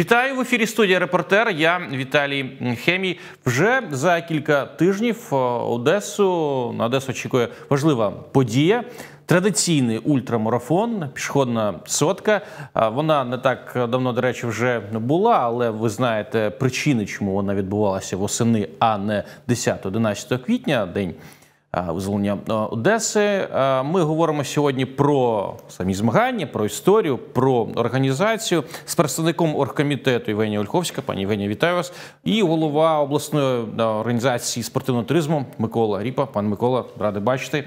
Вітаю в ефірі. Студія репортер. Я Віталій Хемій. Вже за кілька тижнів е, Одесу на Одесу очікує важлива подія. Традиційний ультрамарафон, пішохідна сотка. Е, вона не так давно, до речі, вже була, але ви знаєте причини, чому вона відбувалася восени, а не 10-11 квітня, день визволення е, е, Одеси. Е, ми говоримо сьогодні про самі змагання, про історію, про організацію з представником оргкомітету Євгенія Ольховська, пані Євгенія, вітаю вас, і голова обласної організації спортивного туризму Микола Ріпа. Пан Микола, ради бачити.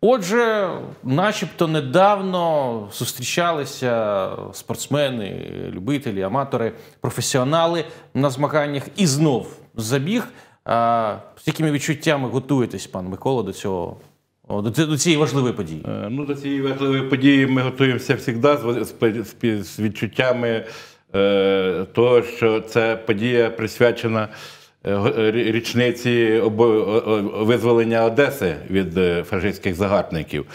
Отже, начебто недавно зустрічалися спортсмени, любителі, аматори, професіонали на змаганнях і знов забіг. З якими відчуттями готуєтесь, пан Микола, до цього? До цієї важливої події. Е, ну, До цієї важливої події ми готуємося завжди з, з відчуттями е, того, що ця подія присвячена е, е, річниці визволення Одеси від фашистських загарбників.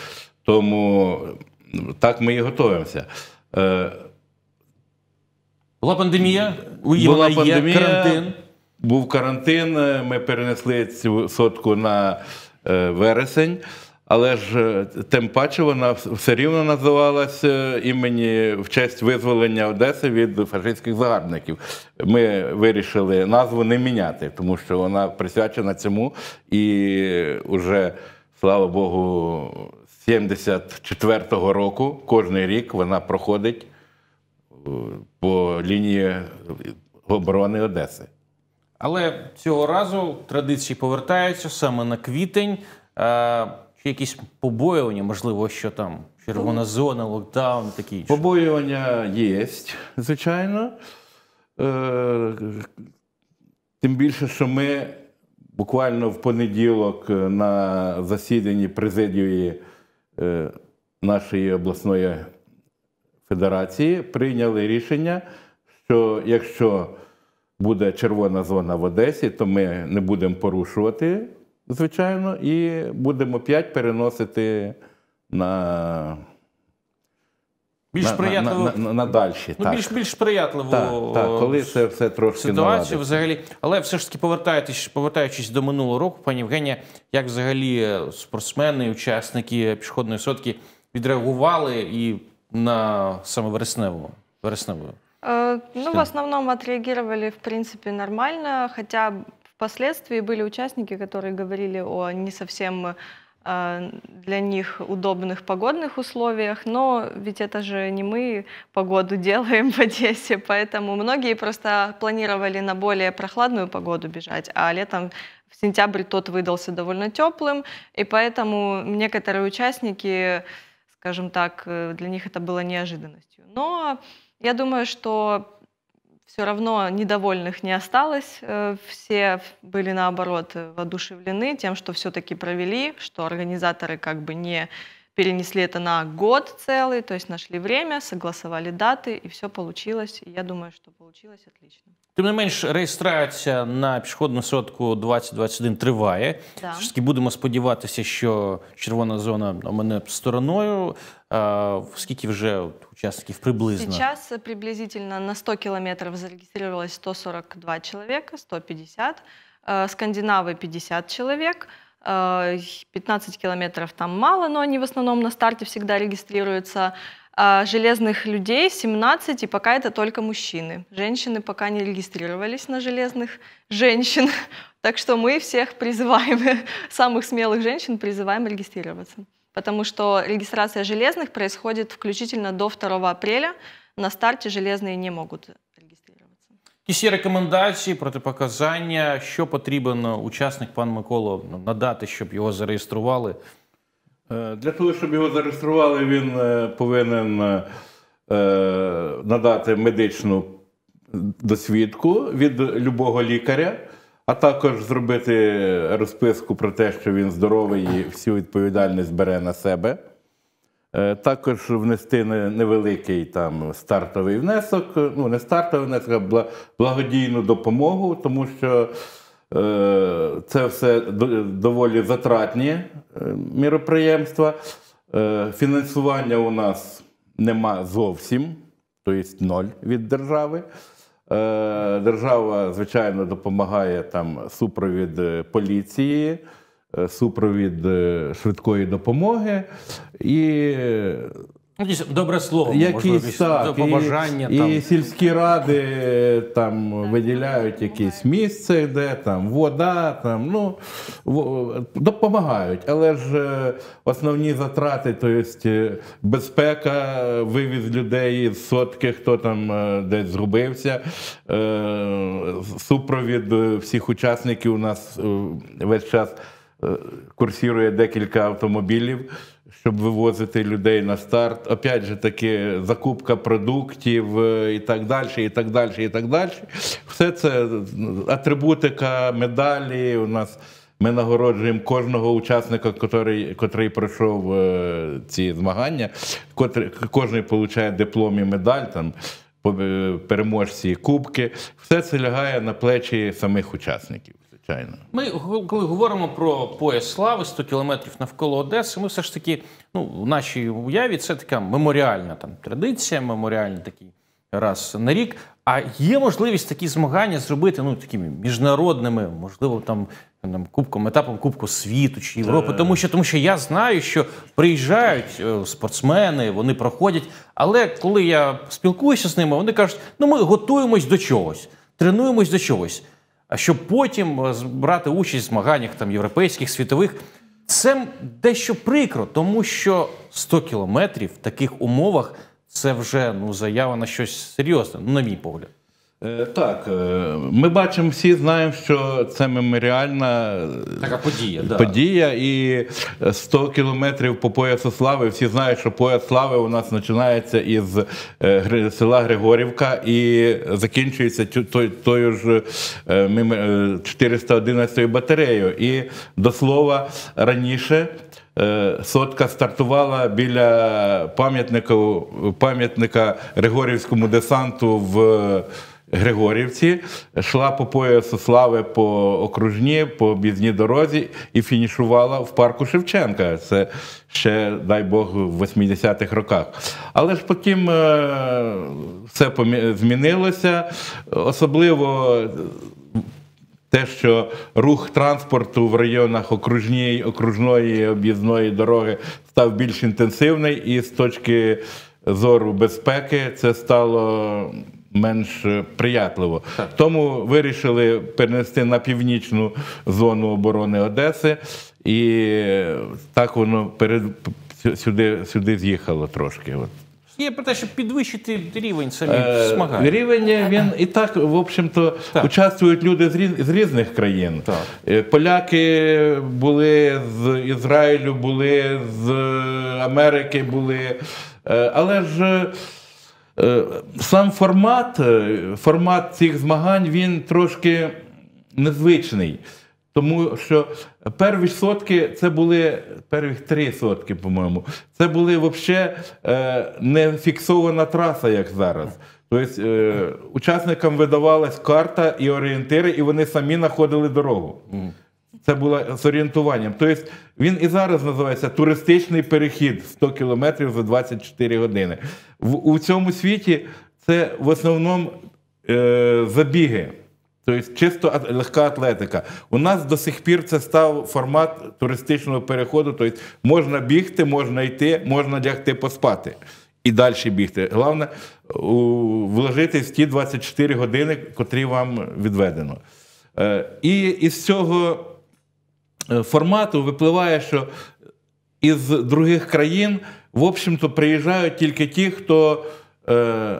Тому ну, так ми і готуємося. Е, була пандемія, уявила є пандемія, карантин був карантин, е, ми перенесли цю сотку на е, вересень, але ж е, тим паче вона все рівно називалася імені в честь визволення Одеси від фашистських загарбників. Ми вирішили назву не міняти, тому що вона присвячена цьому і вже, слава Богу, 74-го року кожний рік вона проходить по лінії оборони Одеси. Але цього разу традиції повертаються саме на квітень. Е, чи якісь побоювання, можливо, що там червона зона, локдаун, такі Побоювання є, звичайно. Е, тим більше, що ми буквально в понеділок на засіданні президії е, нашої обласної федерації прийняли рішення, що якщо буде червона зона в Одесі, то ми не будемо порушувати, звичайно, і будемо п'ять переносити на. Більш приятливо на, на, на дальші, ну, так. більш більш приятливу так, так, коли це все трошки ситуацію взагалі. Але все ж таки повертаючись, повертаючись до минулого року, пані Євгенія, як взагалі спортсмени, учасники пішохідної сотки відреагували і на саме вересневу. вересневому Э, ну, в основном отреагировали, в принципе, нормально, хотя впоследствии были участники, которые говорили о не совсем э, для них удобных погодных условиях, но ведь это же не мы погоду делаем в Одессе, поэтому многие просто планировали на более прохладную погоду бежать, а летом в сентябрь тот выдался довольно теплым, и поэтому некоторые участники, скажем так, э, для них это было неожиданностью. Но я думаю, что все равно недовольных не осталось. Э, все были, наоборот, воодушевлены тем, что все-таки провели, что организаторы как бы не перенесли это на год целый, то есть нашли время, согласовали даты, и все получилось. я думаю, что получилось отлично. Тим не менш, реєстрація на пішохідну сотку 2021 триває. Да. Все таки будемо сподіватися, що червона зона у мене стороною. А, скільки вже учасників приблизно? Сейчас приблизно на 100 кілометрів зарегистрировалось 142 чоловіка, 150. скандинави 50 чоловік. 15 э, километров там мало, но они в основном на старте всегда регистрируются. А железных людей 17, и пока это только мужчины. Женщины пока не регистрировались на железных женщин. Так что мы всех призываем, самых смелых женщин призываем регистрироваться. Потому что регистрация железных происходит включительно до 2 апреля. На старте железные не могут Якісь є рекомендації, протипоказання, що потрібно учасник пан Микола ну, надати, щоб його зареєстрували? Е, для того, щоб його зареєстрували, він е, повинен е, надати медичну досвідку від любого лікаря, а також зробити розписку про те, що він здоровий і всю відповідальність бере на себе. Е, також внести невеликий там стартовий внесок, е, ну не стартовий внесок, а благодійну допомогу, тому що е, це все доволі затратні міроприємства. Фінансування у нас нема зовсім, тобто ноль від держави. Держава, звичайно, допомагає там супровід поліції. Е, супровід е, швидкої допомоги і. Ну, добре слово, якісь, можливо, так, побажання. І, там. і сільські ради е, там виділяють якесь місце, де там вода, там ну допомагають. Але ж основні затрати, то тобто безпека, вивіз людей з сотки, хто там десь згубився, супровід всіх учасників у нас весь час Е, курсірує декілька автомобілів, щоб вивозити людей на старт. Опять же таки, закупка продуктів е, і так далі, і так далі, і так далі. Все це е, атрибутика, медалі. У нас ми нагороджуємо кожного учасника, котрий, котрий пройшов ці змагання. кожен отримує диплом і медаль там. Переможці, кубки, все це лягає на плечі самих учасників звичайно. Ми коли говоримо про пояс слави 100 кілометрів навколо Одеси, ми все ж таки, ну в нашій уяві це така меморіальна там традиція, меморіальний такий раз на рік. А є можливість такі змагання зробити ну такими міжнародними, можливо, там там кубком етапом Кубку світу чи Європи, е. тому що тому що я знаю, що приїжджають е, спортсмени, вони проходять. Але коли я спілкуюся з ними, вони кажуть, ну ми готуємось до чогось, тренуємось до чогось щоб потім е, брати участь в змаганнях там європейських, світових. Це дещо прикро, тому що 100 кілометрів в таких умовах це вже ну заява на щось серйозне, ну, на мій погляд. Е, так, е, ми бачимо, всі знаємо, що це меморіальна е, така подія. Да. подія і 100 кілометрів по поясу слави. Всі знають, що пояс слави у нас починається із села Григорівка і закінчується той ж 411 батареєю. І до слова раніше. Сотка стартувала біля пам'ятника пам'ятника Григорівському десанту в Григорівці, йшла по поясу слави по окружні, по об'їзній дорозі і фінішувала в парку Шевченка. Це ще, дай Бог, в 80-х роках. Але ж потім е, все змінилося, особливо. Те, що рух транспорту в районах окружній, окружної об'їзної дороги став більш інтенсивний, і з точки зору безпеки це стало менш е, приятливо. Тому вирішили перенести на північну зону оборони Одеси, і е, так воно перед сюди, сюди з'їхало трошки. От. Є про те, щоб підвищити рівень самі е, змагань. Рівень він і так, в общем-то, участвують люди з, різ, з різних країн. Так. Поляки були з Ізраїлю, були з Америки, були. Але ж Е, сам формат е, формат цих змагань він трошки незвичний, тому що перві сотки це були перві три сотки, по-моєму, це були взагалі е, не фіксована траса, як зараз. Тобто учасникам видавалась карта і орієнтири, і вони самі знаходили дорогу. Це було з орієнтуванням. Тобто він і зараз називається туристичний перехід 100 кілометрів за 24 години. В, У цьому світі це в основному е, забіги, тобто чисто легка атлетика. У нас до сих пір це став формат туристичного переходу. Тобто можна бігти, можна йти, можна лягти поспати. І далі бігти. Головне, вложитись в ті 24 години, котрі вам відведено. Е, і із цього Е, формату випливає, що із других країн, в общем-то, приїжджають тільки ті, хто е,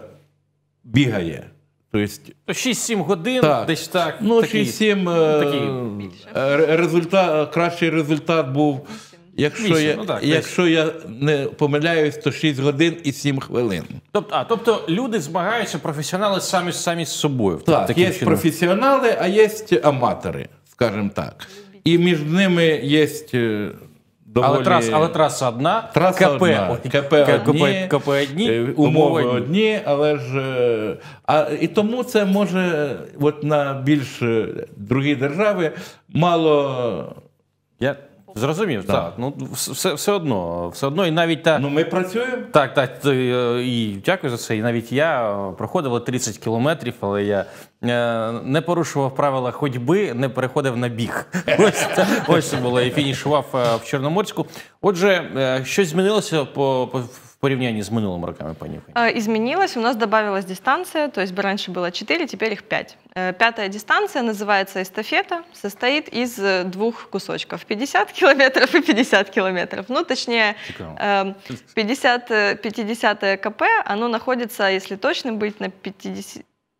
бігає. Тобто 6-7 годин, так. десь так. Ну, 6-7 е, е результат, е, кращий результат був. Якщо 8, я ну, так, якщо я не помиляюсь, то 6 годин і 7 хвилин. Тобто, а тобто люди змагаються професіонали самі самі з собою. Так, так є чином. професіонали, а є аматори, скажімо так. І між ними є. Е, доволі... Але траса, але траса одна, траса КП, одна. КП, одні, КП, КП одні, е, умови одні, але ж е, а і тому це може от на більш другі держави мало Я Зрозумів, так. так. Ну все все одно, все одно, і навіть та ну ми працюємо. Так, так е, і дякую за це. І навіть я е, проходив 30 кілометрів, але я е, не порушував правила ходьби, не переходив на біг. Ось це ось було і фінішував в Чорноморську. Отже, щось змінилося по по. порівнянні з минулими роками пані? Э, изменилось. У нас добавилась дистанция, то есть раньше было 4, теперь их 5. Э, пятая дистанция называется эстафета, состоит из э, двух кусочков, 50 километров и 50 километров. Ну, точнее, 50, 50 КП, оно находится, если точно быть, на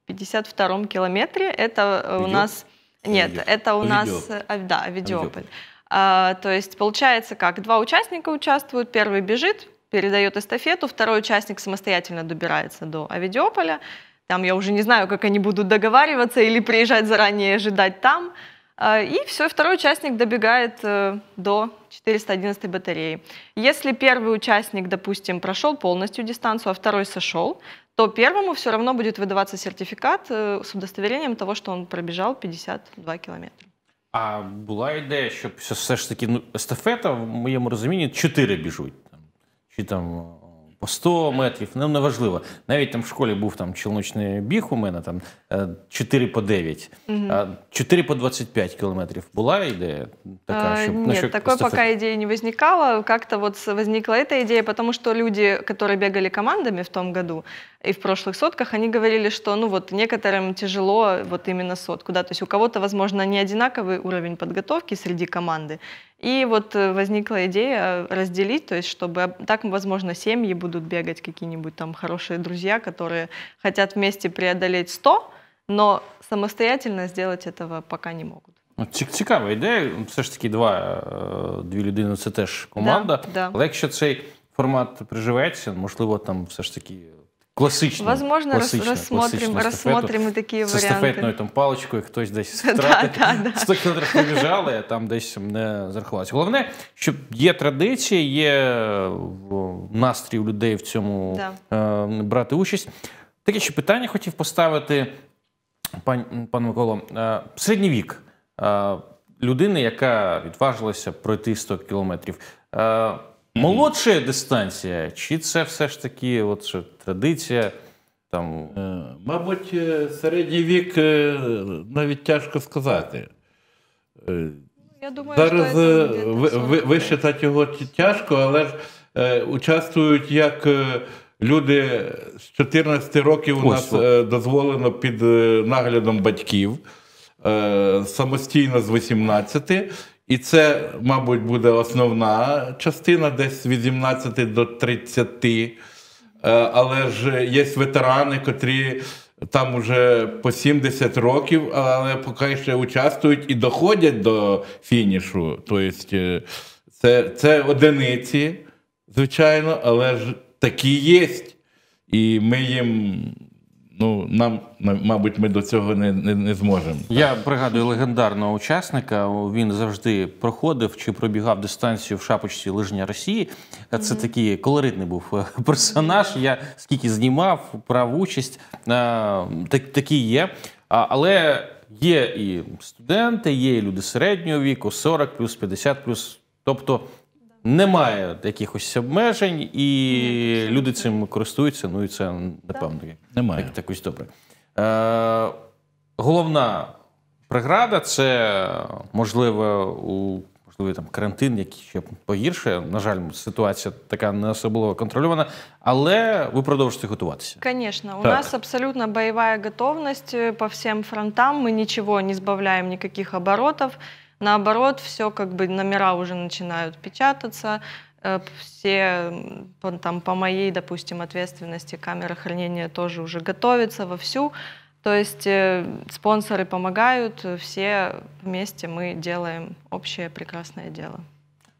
50, м километре. Это у нас... Нет, это у нас... А, да, Авидиополь. А, то есть получается как, два участника участвуют, первый бежит, передает эстафету, второй участник самостоятельно добирается до Авидиополя. Там я уже не знаю, как они будут договариваться или приезжать заранее и ожидать там. А, и все, второй участник добегает э, до 411 батареи. Если первый участник, допустим, прошел полностью дистанцию, а второй сошел, то первому все равно будет выдаваться сертификат э, с удостоверением того, что он пробежал 52 километра. А была идея чтобы все ж таки ну, естафета, в моєму розумінні, 4 біжуть. чи там е, по 100 метрів, ну неважливо. Навіть там в школі був там челночний біг у мене там 4 е, по 9, угу. 4 по 25 кілометрів була ідея? такая? Чтобы, а, Нет, такой эстафет. пока не возникало. як то вот возникла эта ідея, тому що люди, которые бегали командами в том году, и в прошлых сотках они говорили, что ну вот некоторым тяжело вот именно сотку, да, то есть у кого-то, возможно, не одинаковый уровень подготовки среди команды, и вот э, возникла идея разделить, то есть чтобы так, возможно, семьи будут бегать какие-нибудь там хорошие друзья, которые хотят вместе преодолеть 100, но самостоятельно сделать этого пока не могут. Ну, цікава ідея, все ж таки два дві людини це теж команда. Да, да. Але якщо цей формат приживеться, можливо, там все ж таки Класичні Возможно, класичну, рассмотрим, рассмотрим такі варіанти. З естафетною там паличкою, хтось десь втратив, 100 кілометрів побіжали, а там десь не зарахувалося. Головне, що є традиція, є е, настрій у людей в цьому да. Е, брати участь. Таке ще питання хотів поставити, пан, пан Миколо, е, середній вік людини, яка відважилася пройти 100 кілометрів. Молодша дистанція, чи це все ж таки от, що, традиція? Там... Е, мабуть, е, середній вік е, навіть тяжко сказати. Я думаю, Зараз що ви, висчитати його тяжко, але ж участвують як люди з 14 років у нас Ось. дозволено під наглядом батьків, самостійно з 18. І це, мабуть, буде основна частина, десь від 17 до 30. Е, але ж є ветерани, котрі там уже по 70 років, але поки ще участвують і доходять до фінішу. Тобто е, це, це одиниці, звичайно, але ж такі є. І ми їм Ну, нам, мабуть, ми до цього не не, не зможемо. Я пригадую легендарного учасника. Він завжди проходив чи пробігав дистанцію в шапочці Лижня Росії. Е, це mm -hmm. такий колоритний був е, персонаж. Я скільки знімав, прав участь. Е, так, такі є. Але є і студенти, є і люди середнього віку, 40 плюс, 50 плюс. Тобто немає якихось обмежень, і люди цим користуються. Ну і це напевно немає так, якось добре. Е, Головна преграда це можливо, у можливо, там карантин, який ще погірше. На жаль, ситуація така не особливо контрольована, але ви продовжуєте готуватися. Звісно, у так. нас абсолютно бойова готовність э, по всім фронтам. Ми нічого не збавляємо, ніяких оборотів. Наоборот, все как бы номера уже начинают печататься, э, все там по моей, допустим, ответственности камера хранения тоже уже готовится вовсю. То есть э, спонсоры помогают, все вместе мы делаем общее прекрасное дело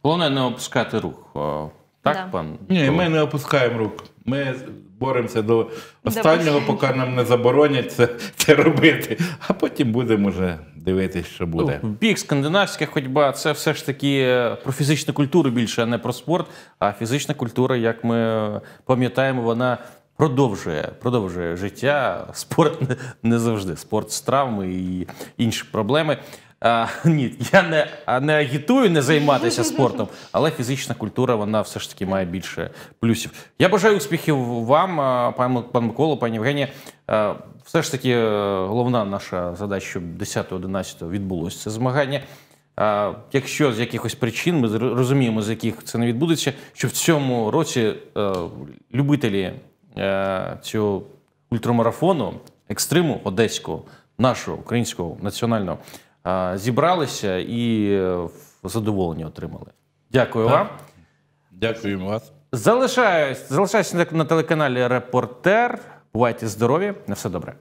Головне э, не опускать рук. А, так, да. пан? Ні, ми не опускаємо рук. Ми боремося до останнього, поки нам не заборонять це, це робити, а потім будемо вже дивитись, що буде. Ну, Бік, скандинавська ходьба це все ж таки е, про фізичну культуру більше, а не про спорт. А фізична культура, як ми пам'ятаємо, вона продовжує продовжує життя. Спорт не завжди. Спорт з травми і інші проблеми. Ні, я не не агітую не займатися спортом, але фізична культура вона все ж таки має більше плюсів. Я бажаю успіхів вам, пан, пан Миколу, пані Євгенія. Все ж таки, е, головна наша задача, щоб 10-11 відбулося це змагання. Якщо з якихось причин ми розуміємо, з яких це не відбудеться, що в цьому році е, любителі е, цього ультрамарафону екстриму одеського, нашого українського національного. Е, зібралися і е, задоволення отримали. Дякую так. вам. Дякуємо вас. Залишаюсь, залишаюся на телеканалі Репортер. Бувайте здорові, на все добре.